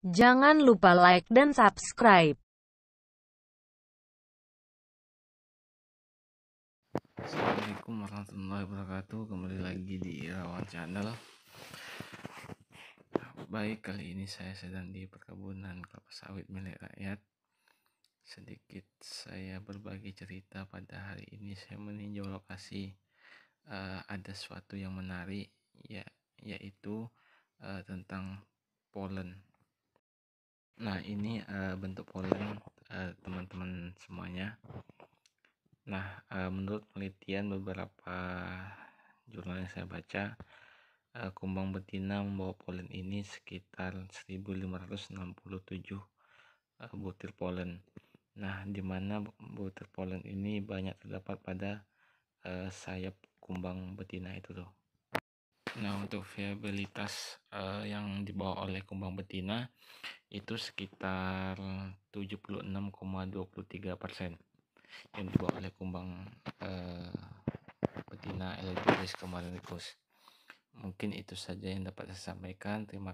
Jangan lupa like dan subscribe. Assalamualaikum warahmatullahi wabarakatuh Kembali lagi di Irawan Channel Baik, kali ini saya sedang di perkebunan kelapa sawit milik rakyat Sedikit saya berbagi cerita pada hari ini Saya meninjau lokasi uh, Ada sesuatu yang menarik ya, Yaitu uh, tentang polen Nah, ini uh, bentuk polen eh, teman teman-teman semuanya. Nah, uh, menurut penelitian beberapa jurnal yang saya baca, uh, kumbang betina membawa polen ini sekitar 1567 uh, butir polen. Nah, dimana butir polen ini banyak terdapat pada uh, sayap kumbang betina itu tuh. Nah, untuk viabilitas uh, yang dibawa oleh kumbang betina itu sekitar 76,23% yang dibawa oleh kumbang uh, eh, betina elektris kemarin Mungkin itu saja yang dapat saya sampaikan. Terima